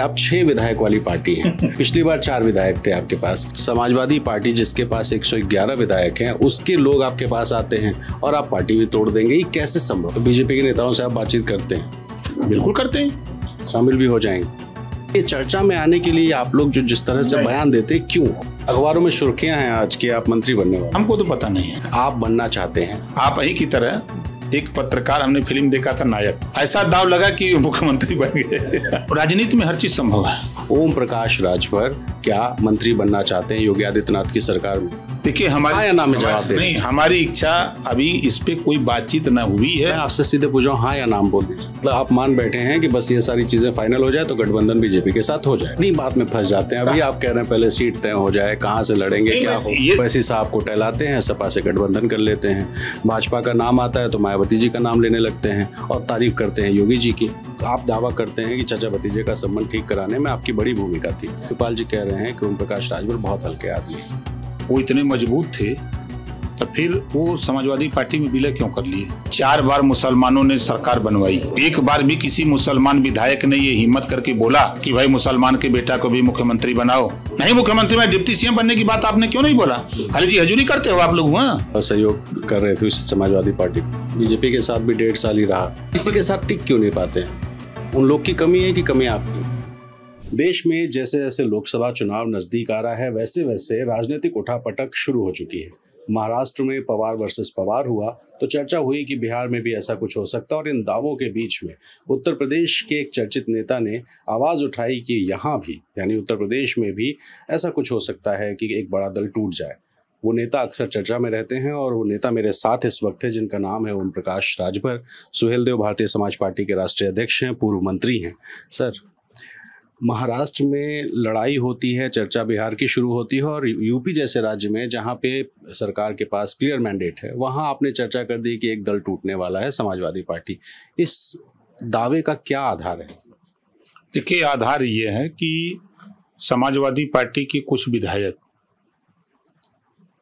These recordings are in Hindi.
आप छह विधायक वाली पार्टी है पिछली बार चार विधायक थे आपके पास समाजवादी पार्टी जिसके पास 111 विधायक हैं उसके लोग आपके पास आते हैं और आप पार्टी भी तोड़ देंगे ये कैसे संभव तो बीजेपी के नेताओं से आप बातचीत करते हैं बिल्कुल करते हैं शामिल भी हो जाएंगे ये चर्चा में आने के लिए आप लोग जो जिस तरह से बयान देते क्यों अखबारों में सुर्खियां हैं आज की आप मंत्री बनने वाले हमको तो पता नहीं है आप बनना चाहते हैं आप ही की तरह एक पत्रकार हमने फिल्म देखा था नायक ऐसा दाव लगा कि मुख्यमंत्री बन गए राजनीति में हर चीज संभव है ओम प्रकाश राजभर क्या मंत्री बनना चाहते हैं योगी आदित्यनाथ की सरकार में देखिए हमारे हाँ या ना में जवाब दे नहीं हमारी इच्छा अभी इस पे कोई बातचीत ना हुई है आपसे सीधे पूछा हाँ या नाम बोल दीजिए मतलब आप मान बैठे हैं कि बस ये सारी चीजें फाइनल हो जाए तो गठबंधन बीजेपी के साथ हो जाए नहीं बात में फंस जाते हैं अभी हाँ। आप कह रहे हैं पहले सीट तय हो जाए कहाँ से लड़ेंगे क्या हो वैसी साहब को टहलाते हैं सपा से गठबंधन कर लेते हैं भाजपा का नाम आता है तो मायावती जी का नाम लेने लगते हैं और तारीफ करते हैं योगी जी की आप दावा करते हैं कि चाचा भतीजे का संबंध ठीक कराने में आपकी बड़ी भूमिका थी गोपाल जी कह रहे हैं कि ओम प्रकाश राजभर बहुत हल्के आदमी वो इतने मजबूत थे तो फिर वो समाजवादी पार्टी में विलय क्यों कर लिए चार बार मुसलमानों ने सरकार बनवाई एक बार भी किसी मुसलमान विधायक ने ये हिम्मत करके बोला कि भाई मुसलमान के बेटा को भी मुख्यमंत्री बनाओ नहीं मुख्यमंत्री मैं डिप्टी सीएम बनने की बात आपने क्यों नहीं बोला खाली जी हजूरी करते हो आप लोग वहाँ सहयोग कर रहे थे समाजवादी पार्टी बीजेपी के साथ भी डेढ़ साल ही रहा किसी के साथ टिक क्यों नहीं पाते उन लोग की कमी है कि कमी आपकी देश में जैसे जैसे लोकसभा चुनाव नजदीक आ रहा है वैसे वैसे राजनीतिक उठापटक शुरू हो चुकी है महाराष्ट्र में पवार वर्सेस पवार हुआ तो चर्चा हुई कि बिहार में भी ऐसा कुछ हो सकता है और इन दावों के बीच में उत्तर प्रदेश के एक चर्चित नेता ने आवाज़ उठाई कि यहाँ भी यानी उत्तर प्रदेश में भी ऐसा कुछ हो सकता है कि एक बड़ा दल टूट जाए वो नेता अक्सर चर्चा में रहते हैं और वो नेता मेरे साथ इस वक्त है जिनका नाम है ओम प्रकाश राजभर सुहेल देव भारतीय समाज पार्टी के राष्ट्रीय अध्यक्ष हैं पूर्व मंत्री हैं सर महाराष्ट्र में लड़ाई होती है चर्चा बिहार की शुरू होती है और यूपी जैसे राज्य में जहाँ पे सरकार के पास क्लियर मैंडेट है वहाँ आपने चर्चा कर दी कि एक दल टूटने वाला है समाजवादी पार्टी इस दावे का क्या आधार है देखिए आधार ये है कि समाजवादी पार्टी के कुछ विधायक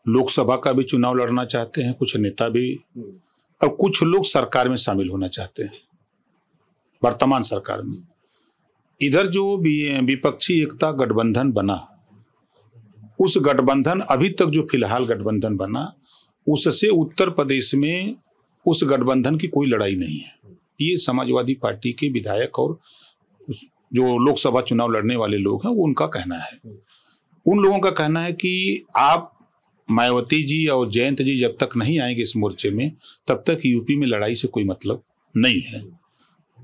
लोकसभा का भी चुनाव लड़ना चाहते हैं कुछ नेता भी और कुछ लोग सरकार में शामिल होना चाहते हैं वर्तमान सरकार में इधर जो विपक्षी एकता गठबंधन बना उस गठबंधन अभी तक जो फिलहाल गठबंधन बना उससे उत्तर प्रदेश में उस गठबंधन की कोई लड़ाई नहीं है ये समाजवादी पार्टी के विधायक और जो लोकसभा चुनाव लड़ने वाले लोग हैं वो उनका कहना है उन लोगों का कहना है कि आप मायावती जी और जयंत जी जब तक नहीं आएंगे इस मोर्चे में तब तक यूपी में लड़ाई से कोई मतलब नहीं है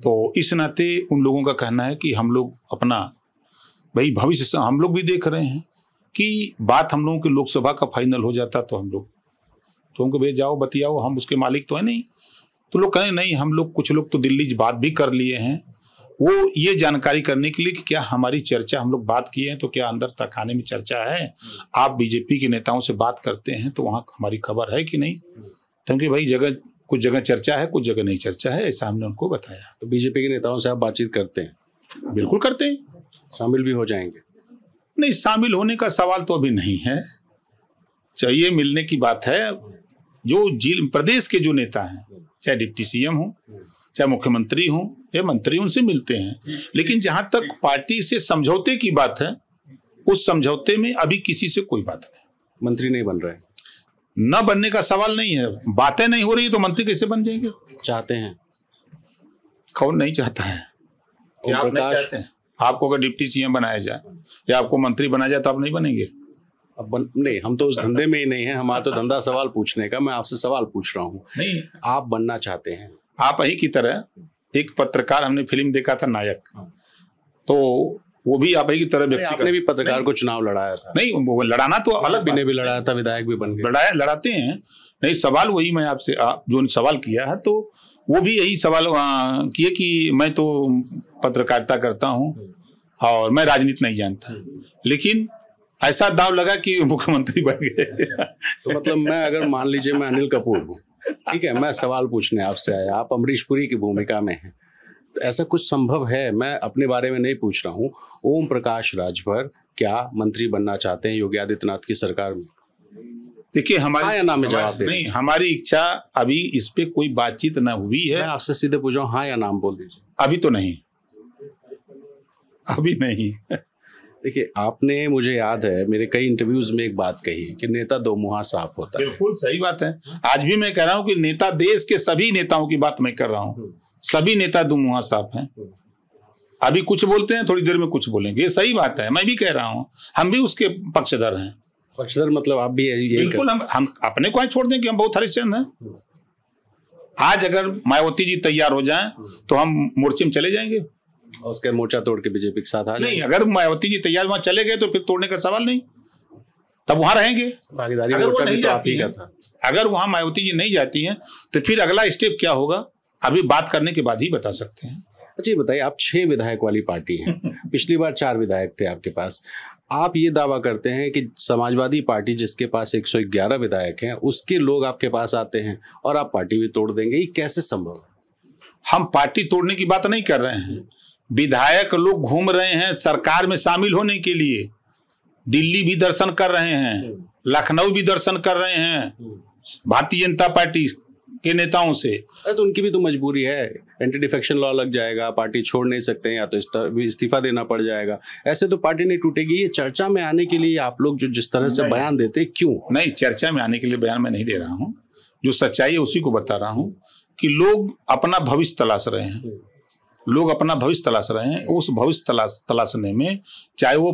तो इस नाते उन लोगों का कहना है कि हम लोग अपना भाई भविष्य हम लोग भी देख रहे हैं कि बात हम लोगों के लोकसभा का फाइनल हो जाता तो हम लोग तो हमको भेज जाओ बतियाओ हम उसके मालिक तो है नहीं तो लोग कहें नहीं हम लोग कुछ लोग तो दिल्ली बात भी कर लिए हैं वो ये जानकारी करने के लिए कि क्या हमारी चर्चा हम लोग बात किए हैं तो क्या अंदर तक आने में चर्चा है आप बीजेपी के नेताओं से बात करते हैं तो वहाँ हमारी खबर है कि नहीं तो भाई जगह कुछ जगह चर्चा है कुछ जगह नहीं चर्चा है ऐसा हमने उनको बताया तो बीजेपी के नेताओं से आप बातचीत करते हैं बिल्कुल करते हैं शामिल भी हो जाएंगे नहीं शामिल होने का सवाल तो अभी नहीं है चाहिए मिलने की बात है जो जिल प्रदेश के जो नेता हैं चाहे डिप्टी सीएम हो चाहे मुख्यमंत्री हों ये मंत्री उनसे मिलते हैं लेकिन जहां तक पार्टी से समझौते की बात है उस समझौते में अभी किसी से कोई बात नहीं मंत्री नहीं बन रहे न बनने का सवाल नहीं है बातें नहीं हो रही तो मंत्री कैसे बन जाएंगे चाहते हैं कौन नहीं चाहता है कि आप नहीं चाहते हैं आपको अगर डिप्टी सीएम बनाया जाए या आपको मंत्री बनाया जाए तो आप नहीं बनेंगे अब बन, नहीं हम तो उस धंधे में ही नहीं है हमारा तो धंधा सवाल पूछने का मैं आपसे सवाल पूछ रहा हूँ आप बनना चाहते हैं आप ही की तरह एक पत्रकार हमने फिल्म देखा था नायक हाँ। तो वो भी आप ही की तरह व्यक्ति आपने भी पत्रकार को चुनाव लड़ाया था नहीं वो लड़ाना तो अलग भी ने भी लड़ाया था विधायक भी बन गए लड़ाया लड़ाते हैं नहीं सवाल वही मैं आपसे आप जो सवाल किया है तो वो भी यही सवाल किए कि मैं तो पत्रकारिता करता हूँ और मैं राजनीति नहीं जानता लेकिन ऐसा दाव लगा कि मुख्यमंत्री बन गए तो मतलब मैं अगर मान लीजिए मैं अनिल कपूर हूँ ठीक है मैं सवाल पूछने आपसे आया आप अमरीश पुरी की भूमिका में हैं तो ऐसा कुछ संभव है मैं अपने बारे में नहीं पूछ रहा हूँ ओम प्रकाश राजभर क्या मंत्री बनना चाहते हैं योगी आदित्यनाथ की सरकार में देखिए हमारे हाँ नाम में जवाब दे नहीं हमारी इच्छा अभी इस पे कोई बातचीत न हुई है आपसे सीधे पूछा हाँ या नाम बोल दीजिए अभी तो नहीं अभी नहीं देखिए आपने मुझे याद है मेरे कई इंटरव्यूज में एक बात कही कि नेता दो मुहा साफ होता है बिल्कुल सही बात है आज भी मैं कह रहा हूँ कि नेता देश के सभी नेताओं की बात मैं कर रहा हूँ सभी नेता दो मुहा साफ हैं अभी कुछ बोलते हैं थोड़ी देर में कुछ बोलेंगे ये सही बात है मैं भी कह रहा हूँ हम भी उसके पक्षधर हैं पक्षधर मतलब आप भी बिल्कुल हम हम अपने को छोड़ दें कि हम बहुत हरिश्चंद हैं आज अगर मायावती जी तैयार हो जाएं तो हम मोर्चे में चले जाएंगे उसके मोर्चा तोड़ के बीजेपी के साथ आ नहीं अगर मायावती जी तैयार वहां चले गए तो फिर तोड़ने का सवाल नहीं तब वहां रहेंगे भागीदारी मोर्चा भी तो आप ही का था अगर वहां मायावती जी नहीं जाती हैं तो फिर अगला स्टेप क्या होगा अभी बात करने के बाद ही बता सकते हैं अच्छा ये बताइए आप छह विधायक वाली पार्टी हैं पिछली बार चार विधायक थे आपके पास आप ये दावा करते हैं कि समाजवादी पार्टी जिसके पास 111 विधायक हैं उसके लोग आपके पास आते हैं और आप पार्टी भी तोड़ देंगे ये कैसे संभव हम पार्टी तोड़ने की बात नहीं कर रहे हैं विधायक लोग घूम रहे हैं सरकार में शामिल होने के लिए दिल्ली भी दर्शन कर रहे हैं हम्म। लखनऊ भी दर्शन कर रहे हैं हम्म। भारतीय जनता पार्टी के नेताओं से अरे तो उनकी भी तो मजबूरी है एंटी डिफेक्शन लॉ लग जाएगा पार्टी छोड़ नहीं सकते या तो इस्तीफा देना पड़ जाएगा ऐसे तो पार्टी नहीं टूटेगी ये चर्चा में आने के लिए आप लोग जो जिस तरह से बयान देते क्यों नहीं चर्चा में आने के लिए बयान मैं नहीं दे रहा हूँ जो सच्चाई है उसी को बता रहा हूँ कि लोग अपना भविष्य तलाश रहे हैं हम्म। लोग अपना भविष्य तलाश रहे हैं उस भविष्य तलाश तलाशने में चाहे वो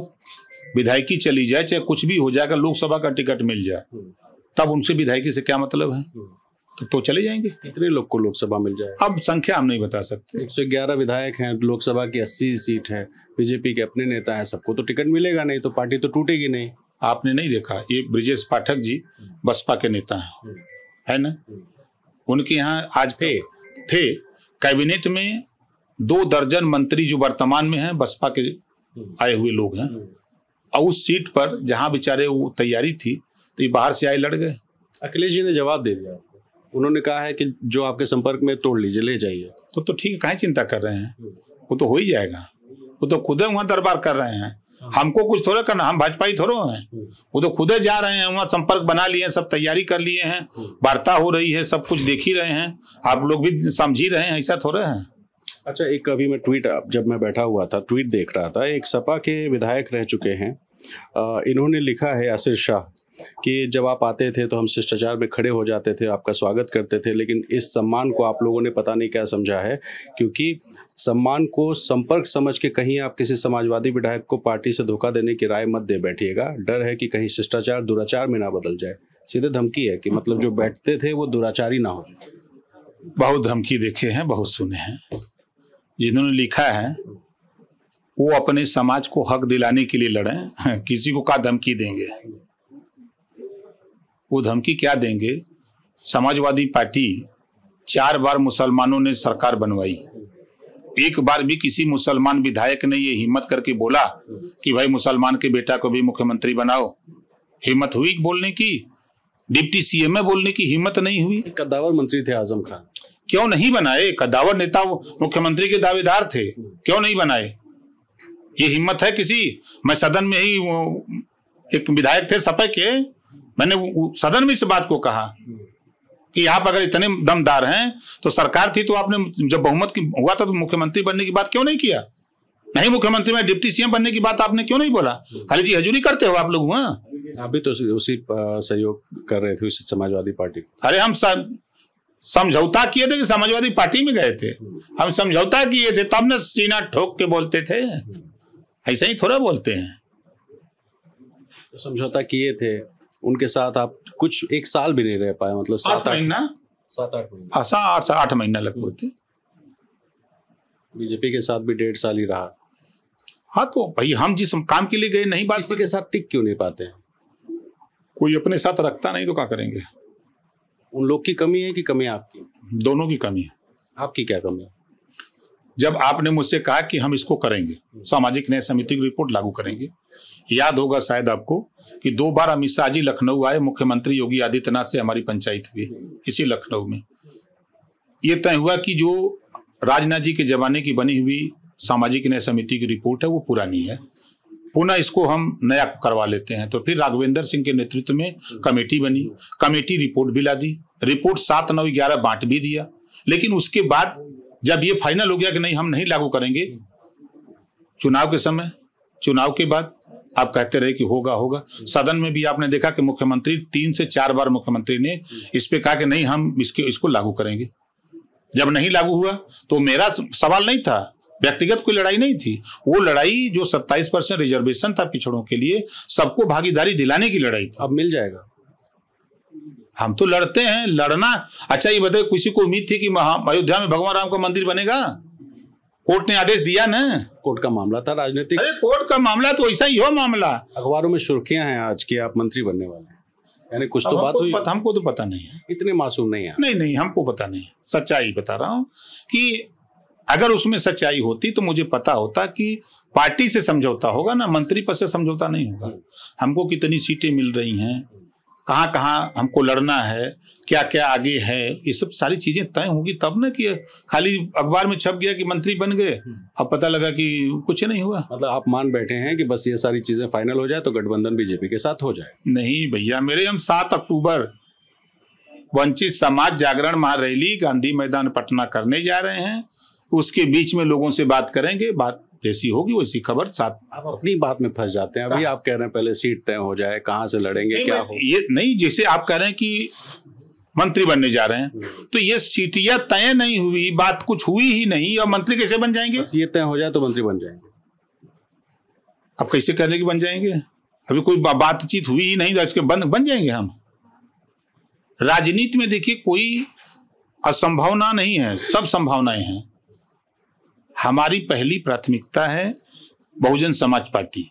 विधायकी चली जाए चाहे कुछ भी हो जाए अगर लोकसभा का टिकट मिल जाए हम्म। तब उनसे विधायकी से क्या मतलब है तो, तो चले जाएंगे कितने लोग को लोकसभा मिल जाए अब संख्या हम नहीं बता सकते एक सौ ग्यारह विधायक हैं लोकसभा की अस्सी सीट है बीजेपी के अपने नेता हैं सबको तो टिकट मिलेगा नहीं तो पार्टी तो टूटेगी नहीं आपने नहीं देखा ये ब्रिजेश पाठक जी हम्म। बसपा के नेता हैं है ना उनके यहाँ आज थे थे कैबिनेट में दो दर्जन मंत्री जो वर्तमान में हैं बसपा के आए हुए लोग हैं और उस सीट पर जहां बेचारे वो तैयारी थी तो ये बाहर से आए लड़ गए अखिलेश जी ने जवाब दे दिया उन्होंने कहा है कि जो आपके संपर्क में तोड़ लीजिए ले जाइए तो तो ठीक है कहीं चिंता कर रहे हैं हम्म। वो तो हो ही जाएगा वो तो खुद वहाँ दरबार कर रहे हैं हाँ। हमको कुछ थोड़ा करना हम भाजपा ही थोड़े हैं हम्म। वो तो खुद जा रहे हैं वहाँ संपर्क बना लिए हैं सब तैयारी कर लिए हैं हम्म। वार्ता हो रही है सब कुछ देख ही रहे हैं आप लोग भी समझ ही रहे हैं ऐसा थोड़े हैं अच्छा एक अभी मैं ट्वीट जब मैं बैठा हुआ था ट्वीट देख रहा था एक सपा के विधायक रह चुके हैं इन्होंने लिखा है आसिर शाह कि जब आप आते थे तो हम शिष्टाचार में खड़े हो जाते थे आपका स्वागत करते थे लेकिन इस सम्मान को आप लोगों ने पता नहीं क्या समझा है क्योंकि सम्मान को संपर्क समझ के कहीं आप किसी समाजवादी विधायक को पार्टी से धोखा देने की राय मत दे बैठिएगा डर है कि कहीं शिष्टाचार दुराचार में ना बदल जाए सीधे धमकी है कि मतलब जो बैठते थे वो दुराचारी ना हो बहुत धमकी देखे हैं बहुत सुने हैं जिन्होंने लिखा है वो अपने समाज को हक दिलाने के लिए लड़े किसी को क्या धमकी देंगे वो धमकी क्या देंगे समाजवादी पार्टी चार बार मुसलमानों ने सरकार बनवाई एक बार भी किसी मुसलमान विधायक ने ये हिम्मत करके बोला कि भाई मुसलमान के बेटा को भी मुख्यमंत्री बनाओ हिम्मत हुई बोलने की डिप्टी सीएम में बोलने की हिम्मत नहीं हुई कद्दावर मंत्री थे आजम खान क्यों नहीं बनाए कदावर नेता मुख्यमंत्री के दावेदार थे क्यों नहीं बनाए ये हिम्मत है किसी मैं सदन में ही एक विधायक थे सपे के मैंने सदन में इस बात को कहा कि आप अगर इतने दमदार हैं तो सरकार थी तो आपने जब बहुमत की हुआ था तो मुख्यमंत्री बनने की बात क्यों नहीं किया नहीं मुख्यमंत्री में डिप्टी सीएम बनने की बात आपने क्यों नहीं बोला खाली जी हजूरी करते हो आप लोग वहाँ अभी तो उसी सहयोग कर रहे थे उसी समाजवादी पार्टी अरे हम समझौता किए थे कि समाजवादी पार्टी में गए थे हम्म। हम समझौता किए थे तब न सीना ठोक के बोलते थे हम्म। ऐसे ही थोड़ा बोलते हैं तो समझौता किए थे उनके साथ आप कुछ एक साल भी नहीं रह पाए मतलब सात महीना सात आठ महीना हाँ, आठ महीना लगभग थे हम्म। बीजेपी के साथ भी डेढ़ साल ही रहा हाँ तो भाई हम जिस काम के लिए गए नहीं बात के साथ टिक क्यों नहीं पाते कोई अपने साथ रखता नहीं तो क्या करेंगे उन लोग की कमी है कि कमी आपकी दोनों की कमी है आपकी क्या कमी है जब आपने मुझसे कहा कि हम इसको करेंगे सामाजिक न्याय समिति की रिपोर्ट लागू करेंगे याद होगा शायद आपको कि दो बार अमित शाह जी लखनऊ आए मुख्यमंत्री योगी आदित्यनाथ से हमारी पंचायत हुई इसी लखनऊ में ये तय हुआ कि जो राजनाथ जी के जमाने की बनी हुई सामाजिक न्याय समिति की रिपोर्ट है वो पुरानी है पुनः इसको हम नया करवा लेते हैं तो फिर राघवेंद्र सिंह के नेतृत्व में कमेटी बनी कमेटी रिपोर्ट भी ला दी रिपोर्ट सात नौ ग्यारह बांट भी दिया लेकिन उसके बाद जब ये फाइनल हो गया कि नहीं हम नहीं लागू करेंगे चुनाव के समय चुनाव के बाद आप कहते रहे कि होगा होगा सदन में भी आपने देखा कि मुख्यमंत्री तीन से चार बार मुख्यमंत्री ने इस पे कहा कि नहीं हम इसके इसको लागू करेंगे जब नहीं लागू हुआ तो मेरा सवाल नहीं था व्यक्तिगत कोई लड़ाई नहीं थी वो लड़ाई जो 27 परसेंट रिजर्वेशन था पिछड़ों के लिए सबको भागीदारी दिलाने की लड़ाई थी अब मिल जाएगा हम तो लड़ते हैं लड़ना अच्छा ये बताए किसी को उम्मीद थी कि अयोध्या में भगवान राम का मंदिर बनेगा कोर्ट ने आदेश दिया ना कोर्ट का मामला था राजनीतिक अरे कोर्ट का मामला तो ऐसा ही हो मामला अखबारों में सुर्खियां हैं आज की आप मंत्री बनने वाले यानी कुछ तो बात हुई हमको तो पता नहीं है इतने मासूम नहीं है नहीं नहीं हमको पता नहीं सच्चाई बता रहा हूँ कि अगर उसमें सच्चाई होती तो मुझे पता होता कि पार्टी से समझौता होगा ना मंत्री पद से समझौता नहीं होगा हमको कितनी सीटें मिल रही हैं कहाँ कहाँ हमको लड़ना है क्या क्या आगे है ये सब सारी चीज़ें तय होंगी तब ना कि खाली अखबार में छप गया कि मंत्री बन गए हम्म। अब पता लगा कि कुछ नहीं हुआ मतलब आप मान बैठे हैं कि बस ये सारी चीज़ें फाइनल हो जाए तो गठबंधन बीजेपी के साथ हो जाए नहीं भैया मेरे हम सात अक्टूबर वंचित समाज जागरण महारैली गांधी मैदान पटना करने जा रहे हैं उसके बीच में लोगों से बात करेंगे बात जैसी होगी वैसी खबर साथ आप अपनी बात में फंस जाते हैं अभी हाँ। आप कह रहे हैं पहले सीट तय हो जाए कहाँ से लड़ेंगे क्या हो ये नहीं जैसे आप कह रहे हैं कि मंत्री बनने जा रहे हैं हम्म। तो ये सीटियां तय नहीं हुई बात कुछ हुई ही नहीं और मंत्री कैसे बन जाएंगे ये तय हो जाए तो मंत्री बन जाएंगे अब कैसे कह रहे कि बन जाएंगे अभी कोई बातचीत हुई ही नहीं तो इसके बन बन जाएंगे हम राजनीति में देखिए कोई असंभावना नहीं है सब संभावनाएं हैं हमारी पहली प्राथमिकता है बहुजन समाज पार्टी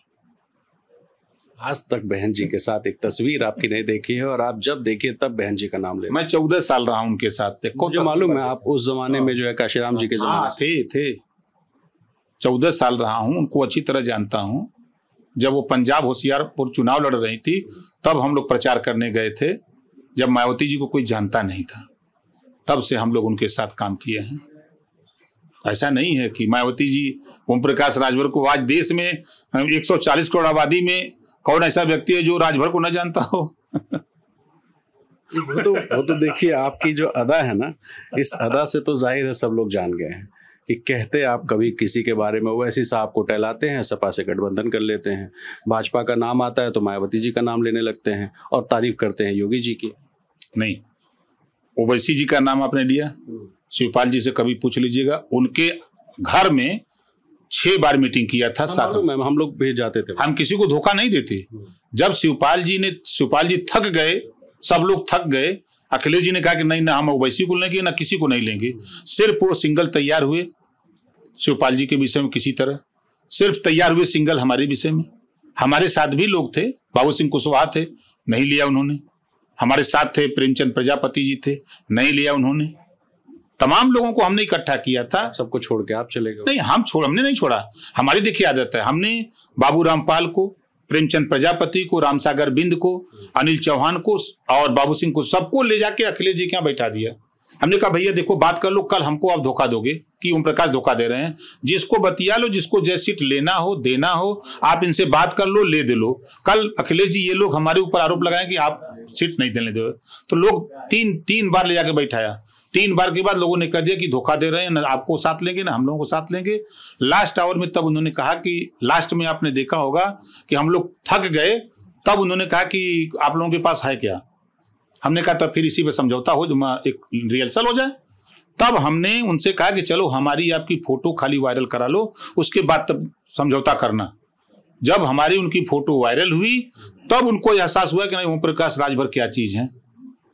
आज तक बहन जी के साथ एक तस्वीर आपकी नहीं देखी है और आप जब देखिए तब बहन जी का नाम ले मैं चौदह साल रहा हूं उनके साथ मुझे मालूम है आप उस जमाने में जो है काशीराम जी के जमाने हाँ, थे थे चौदह साल रहा हूं उनको अच्छी तरह जानता हूं जब वो पंजाब होशियारपुर चुनाव लड़ रही थी तब हम लोग प्रचार करने गए थे जब मायावती जी को कोई जानता नहीं था तब से हम लोग उनके साथ काम किए हैं ऐसा नहीं है कि मायावती जी ओम प्रकाश राजभर को आज देश में 140 करोड़ आबादी में कौन ऐसा व्यक्ति है जो राजभर को न जानता हो वो तो वो तो देखिए आपकी जो अदा है ना इस अदा से तो जाहिर है सब लोग जान गए हैं कि कहते आप कभी किसी के बारे में वैसी साहब को टहलाते हैं सपा से गठबंधन कर लेते हैं भाजपा का नाम आता है तो मायावती जी का नाम लेने लगते हैं और तारीफ करते हैं योगी जी की नहीं ओवैसी जी का नाम आपने लिया हम्म। शिवपाल जी से कभी पूछ लीजिएगा उनके घर में छह बार मीटिंग किया था साथ में हम लोग भेज जाते थे हम किसी को धोखा नहीं देते हम्म। जब शिवपाल जी ने शिवपाल जी थक गए सब लोग थक गए अखिलेश जी ने कहा कि नहीं ना हम अवैसी को लेंगे ना किसी को नहीं लेंगे सिर्फ वो सिंगल तैयार हुए शिवपाल जी के विषय में किसी तरह सिर्फ तैयार हुए सिंगल हमारे विषय में हमारे साथ भी लोग थे बाबू सिंह कुशवाहा थे नहीं लिया उन्होंने हमारे साथ थे प्रेमचंद प्रजापति जी थे नहीं लिया उन्होंने तमाम लोगों को हमने इकट्ठा किया था सबको छोड़ के आप चले गए नहीं हम छोड़ हमने नहीं छोड़ा हमारी देखिए आदत है हमने बाबू रामपाल को प्रेमचंद प्रजापति को रामसागर बिंद को अनिल चौहान को और बाबू सिंह को सबको ले जाके अखिलेश जी के यहाँ बैठा दिया हमने कहा भैया देखो बात कर लो कल हमको आप धोखा दोगे कि ओम प्रकाश धोखा दे रहे हैं जिसको बतिया लो जिसको जय सीट लेना हो देना हो आप इनसे बात कर लो ले दे लो कल अखिलेश जी ये लोग हमारे ऊपर आरोप लगाए कि आप सीट नहीं देने दे तो लोग तीन तीन बार ले जाके बैठाया तीन बार के बाद लोगों ने कह दिया कि धोखा दे रहे हैं ना आपको साथ लेंगे ना हम लोगों को साथ लेंगे लास्ट आवर में तब उन्होंने कहा कि लास्ट में आपने देखा होगा कि हम लोग थक गए तब उन्होंने कहा कि आप लोगों के पास है क्या हमने कहा तब फिर इसी पर समझौता हो एक रिहर्सल हो जाए तब हमने उनसे कहा कि चलो हमारी आपकी फोटो खाली वायरल करा लो उसके बाद तब समझौता करना जब हमारी उनकी फोटो वायरल हुई तब उनको एहसास हुआ कि नहीं ओम प्रकाश राजभर क्या चीज़ है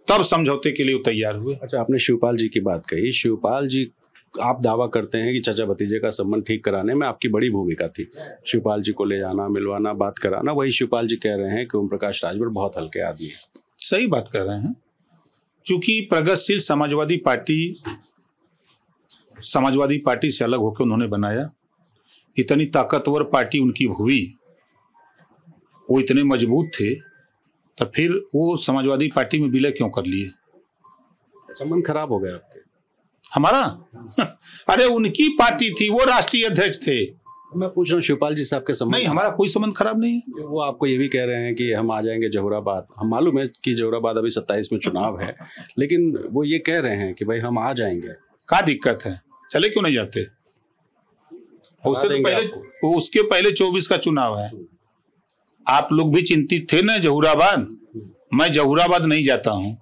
तब समझौते के लिए तैयार हुए अच्छा आपने शिवपाल जी की बात कही शिवपाल जी आप दावा करते हैं कि चाचा भतीजे का संबंध ठीक कराने में आपकी बड़ी भूमिका थी शिवपाल जी को ले जाना मिलवाना बात कराना वही शिवपाल जी कह रहे हैं कि ओम प्रकाश राजभर बहुत हल्के आदमी है सही बात कह रहे हैं क्योंकि प्रगतिशील समाजवादी पार्टी समाजवादी पार्टी से अलग होकर उन्होंने बनाया इतनी ताकतवर पार्टी उनकी हुई वो इतने मजबूत थे तो फिर वो समाजवादी पार्टी में विलय क्यों कर लिए संबंध खराब हो गया आपके हमारा अरे उनकी पार्टी थी वो राष्ट्रीय अध्यक्ष थे मैं पूछ रहा हूँ शिवपाल जी साहब के संबंध नहीं हमारा कोई संबंध खराब नहीं है वो आपको ये भी कह रहे हैं कि हम आ जाएंगे जहुराबाद हम मालूम है कि जहुराबाद अभी सत्ताईस में चुनाव है लेकिन वो ये कह रहे हैं कि भाई हम आ जाएंगे क्या दिक्कत है चले क्यों नहीं जाते उससे तो पहले उसके पहले चौबीस का चुनाव है हम्म। आप लोग भी चिंतित थे ना जहुराबाद मैं जहुराबाद नहीं जाता हूँ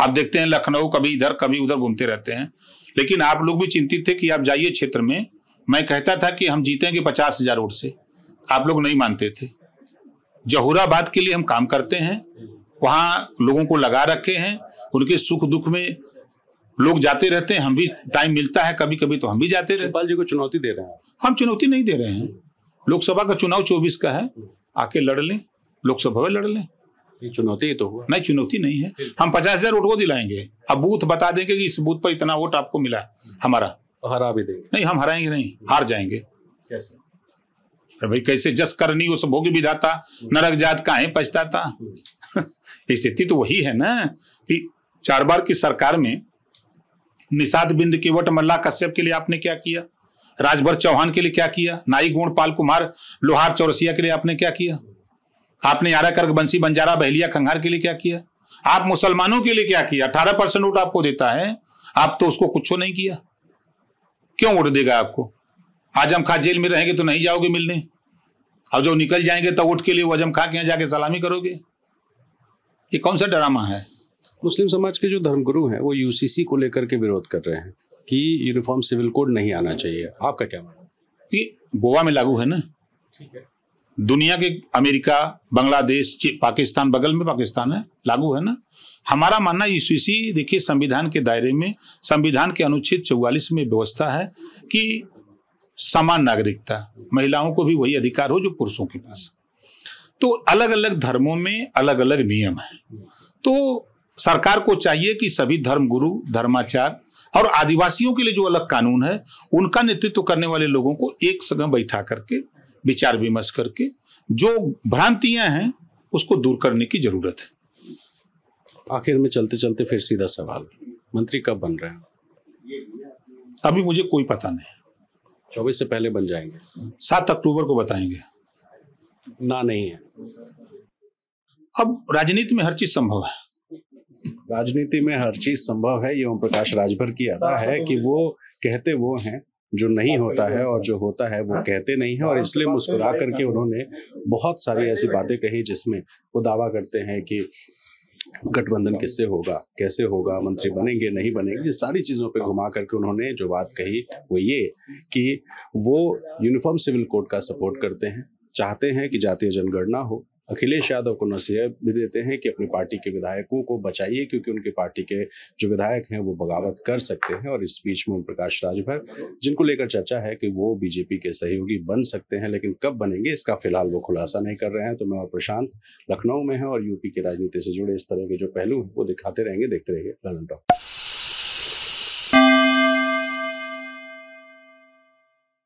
आप देखते हैं लखनऊ कभी इधर कभी उधर घूमते रहते हैं लेकिन आप लोग भी चिंतित थे कि आप जाइए क्षेत्र में मैं कहता था कि हम जीतेंगे पचास हजार वोट से आप लोग नहीं मानते थे जहुराबाद के लिए हम काम करते हैं वहाँ लोगों को लगा रखे हैं उनके सुख दुख में लोग जाते रहते हैं हम भी टाइम मिलता है कभी कभी तो हम भी जाते जी को चुनौती दे रहे हैं हम चुनौती नहीं दे रहे हैं लोकसभा का चुनाव चौबीस का है आके लड़ लें लोकसभा में लड़ लें चुनौती तो हुआ नहीं चुनौती नहीं है हम पचास हजार वोट को दिलाएंगे अब बूथ बता देंगे कि इस बूथ पर इतना वोट आपको मिला हमारा हरा भी देंगे नहीं हम हराएंगे नहीं हार जाएंगे कैसे भाई कैसे जस करनी उस भोग विधाता नरक जात का है पछताता स्थिति तो वही है ना कि चार बार की सरकार में निषाद बिंद के वोट मल्ला कश्यप के लिए आपने क्या किया राजभर चौहान के लिए क्या किया नाई गुणपाल कुमार लोहार चौरसिया के लिए आपने क्या किया आपने यारा कर्क बंसी बंजारा बहलिया खंगार के लिए क्या किया आप मुसलमानों के लिए क्या किया अठारह परसेंट वोट आपको देता है आप तो उसको कुछ नहीं किया क्यों वोट देगा आपको आजम खां जेल में रहेंगे तो नहीं जाओगे मिलने और जब निकल जाएंगे तो वोट के लिए आजम खां के यहाँ जाके सलामी करोगे ये कौन सा ड्रामा है मुस्लिम समाज के जो धर्मगुरु हैं वो यूसीसी को लेकर के विरोध कर रहे हैं कि यूनिफॉर्म सिविल कोड नहीं आना चाहिए आपका क्या मानना ये गोवा में लागू है ना ठीक है दुनिया के अमेरिका बांग्लादेश पाकिस्तान बगल में पाकिस्तान है लागू है ना हमारा मानना इस इसी देखिए संविधान के दायरे में संविधान के अनुच्छेद चौवालीस में व्यवस्था है कि समान नागरिकता महिलाओं को भी वही अधिकार हो जो पुरुषों के पास तो अलग अलग धर्मों में अलग अलग नियम है तो सरकार को चाहिए कि सभी धर्म गुरु धर्माचार और आदिवासियों के लिए जो अलग कानून है उनका नेतृत्व करने वाले लोगों को एक जगह बैठा करके विचार विमर्श करके जो भ्रांतियां हैं उसको दूर करने की जरूरत है आखिर में चलते चलते फिर सीधा सवाल मंत्री कब बन रहे हैं अभी मुझे कोई पता नहीं चौबीस से पहले बन जाएंगे सात अक्टूबर को बताएंगे ना नहीं है अब राजनीति में हर चीज संभव है राजनीति में हर चीज संभव है ये ओम प्रकाश राजभर की अदा है तो कि वो कहते वो हैं जो नहीं होता है और जो होता है वो हाँ। कहते नहीं है और इसलिए मुस्कुरा करके उन्होंने बहुत सारी ऐसी बातें कही जिसमें वो दावा करते हैं कि गठबंधन हाँ। किससे होगा कैसे होगा मंत्री बनेंगे नहीं बनेंगे ये सारी चीज़ों पे घुमा करके उन्होंने जो बात कही वो ये कि वो यूनिफॉर्म सिविल कोड का सपोर्ट करते हैं चाहते हैं कि जातीय जनगणना हो अखिलेश यादव को नसीहत भी देते हैं कि अपनी पार्टी के विधायकों को बचाइए क्योंकि उनकी पार्टी के जो विधायक हैं वो बगावत कर सकते हैं और इस बीच में प्रकाश राजभर जिनको लेकर चर्चा है कि वो बीजेपी के सहयोगी बन सकते हैं लेकिन कब बनेंगे इसका फिलहाल वो खुलासा नहीं कर रहे हैं तो मैं और प्रशांत लखनऊ में है और यूपी की राजनीति से जुड़े इस तरह के जो पहलू हैं वो दिखाते रहेंगे देखते रहिए ललन टॉप